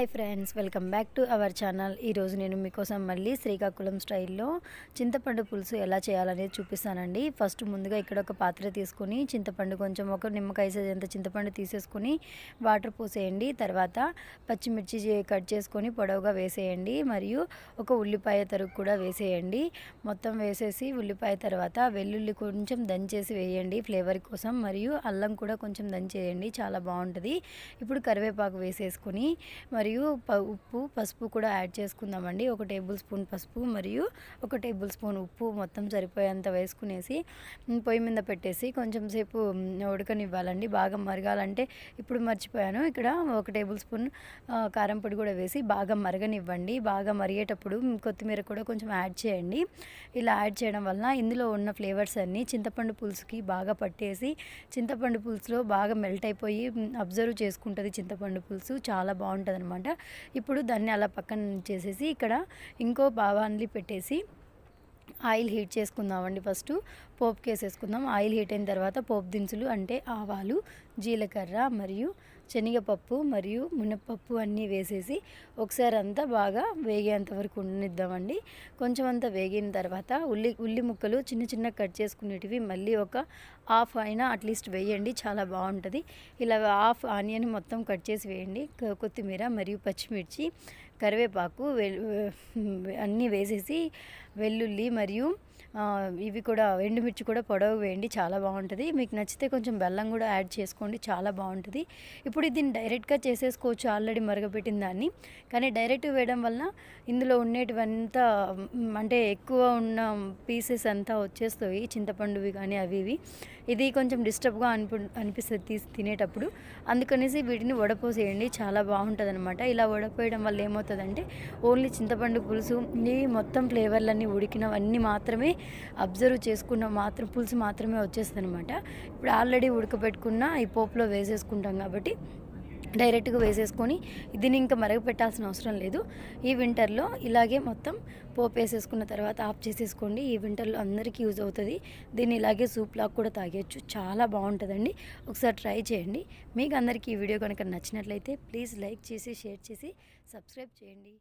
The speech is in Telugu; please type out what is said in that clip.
hi friends welcome back to our channel ఈరోజు నేను మీకోసం మళ్ళీ శ్రీకాకుళం స్టైల్లో చింతపండు పులుసు ఎలా చేయాలనేది చూపిస్తానండి ఫస్ట్ ముందుగా ఇక్కడ ఒక పాత్ర తీసుకొని చింతపండు కొంచెం ఒక నిమ్మకాయ సైజ్ అంత చింతపండు తీసేసుకొని వాటర్ పోసేయండి తర్వాత పచ్చిమిర్చి కట్ చేసుకొని పొడవుగా వేసేయండి మరియు ఒక ఉల్లిపాయ తరుగు కూడా వేసేయండి మొత్తం వేసేసి ఉల్లిపాయ తర్వాత వెల్లుల్లి కొంచెం దంచేసి వేయండి ఫ్లేవర్ కోసం మరియు అల్లం కూడా కొంచెం దంచేయండి చాలా బాగుంటుంది ఇప్పుడు కరివేపాకు వేసేసుకొని మరి మరియు ఉప్పు పసుపు కూడా యాడ్ చేసుకుందామండి ఒక టేబుల్ స్పూన్ పసుపు మరియు ఒక టేబుల్ స్పూన్ ఉప్పు మొత్తం సరిపోయేంత వేసుకునేసి పొయ్యి మీద పెట్టేసి కొంచెం సేపు ఉడకనివ్వాలండి బాగా మరగాలంటే ఇప్పుడు మర్చిపోయాను ఇక్కడ ఒక టేబుల్ స్పూన్ కారం పొడి కూడా వేసి బాగా మరగనివ్వండి బాగా మరిగేటప్పుడు కొత్తిమీర కూడా కొంచెం యాడ్ చేయండి ఇలా యాడ్ చేయడం వల్ల ఇందులో ఉన్న ఫ్లేవర్స్ అన్నీ చింతపండు పులుసుకి బాగా పట్టేసి చింతపండు పులుసులో బాగా మెల్ట్ అయిపోయి అబ్జర్వ్ చేసుకుంటుంది చింతపండు పులుసు చాలా బాగుంటుంది అనమాట అనమాట ఇప్పుడు దాన్ని అలా పక్కన చేసేసి ఇక్కడ ఇంకో బావాన్లి పెట్టేసి ఆయిల్ హీట్ చేసుకుందామండి ఫస్ట్ పోపుకి వేసేసుకుందాం ఆయిల్ హీట్ అయిన తర్వాత పోపు దినుసులు అంటే ఆవాలు జీలకర్ర మరియు శనగపప్పు మరియు మునపప్పు అన్నీ వేసేసి ఒకసారి అంతా బాగా వేగేంత వరకు ఉండనిద్దామండి కొంచెం అంతా వేగిన తర్వాత ఉల్లి ఉల్లి ముక్కలు చిన్న చిన్న కట్ చేసుకునేటివి మళ్ళీ ఒక హాఫ్ అయినా అట్లీస్ట్ వేయండి చాలా బాగుంటుంది ఇలా హాఫ్ ఆనియన్ మొత్తం కట్ చేసి వేయండి కొత్తిమీర మరియు పచ్చిమిర్చి కరివేపాకు అన్నీ వేసేసి వెల్లుల్లి మరియు ఇవి కూడా ఎండుమిర్చి కూడా పొడవు వేయండి చాలా బాగుంటుంది మీకు నచ్చితే కొంచెం బెల్లం కూడా యాడ్ చేసుకోండి చాలా బాగుంటుంది ఇప్పుడు దీన్ని డైరెక్ట్గా చేసేసుకోవచ్చు ఆల్రెడీ మరగపెట్టిన దాన్ని కానీ డైరెక్ట్ వేయడం వల్ల ఇందులో ఉండేటివంతా అంటే ఎక్కువ ఉన్న పీసెస్ అంతా వచ్చేస్తాయి చింతపండువి కానీ అవి ఇవి ఇది కొంచెం డిస్టర్బ్గా అనిపి అనిపిస్తుంది తీసి తినేటప్పుడు అందుకనేసి వీటిని వడపోసేయండి చాలా బాగుంటుంది అనమాట ఇలా వడపోయడం వల్ల ఏమవుతుందంటే ఓన్లీ చింతపండు పులుసు ఈ మొత్తం ఫ్లేవర్లన్నీ ఉడికినవన్నీ మాత్రమే అనేది అబ్జర్వ్ చేసుకున్న మాత్రం పులుసు మాత్రమే వచ్చేస్తుంది అనమాట ఇప్పుడు ఆల్రెడీ ఉడకబెట్టుకున్న ఈ పోపులో వేసేసుకుంటాం కాబట్టి డైరెక్ట్గా వేసేసుకొని దీన్ని ఇంకా మరగపెట్టాల్సిన అవసరం లేదు ఈ వింటర్లో ఇలాగే మొత్తం పోపు వేసేసుకున్న తర్వాత ఆఫ్ చేసేసుకోండి ఈ వింటర్లో అందరికీ యూజ్ అవుతుంది దీన్ని ఇలాగే సూప్ లాగా కూడా తాగేయచ్చు చాలా బాగుంటుందండి ఒకసారి ట్రై చేయండి మీకు అందరికీ ఈ వీడియో కనుక నచ్చినట్లయితే ప్లీజ్ లైక్ చేసి షేర్ చేసి సబ్స్క్రైబ్ చేయండి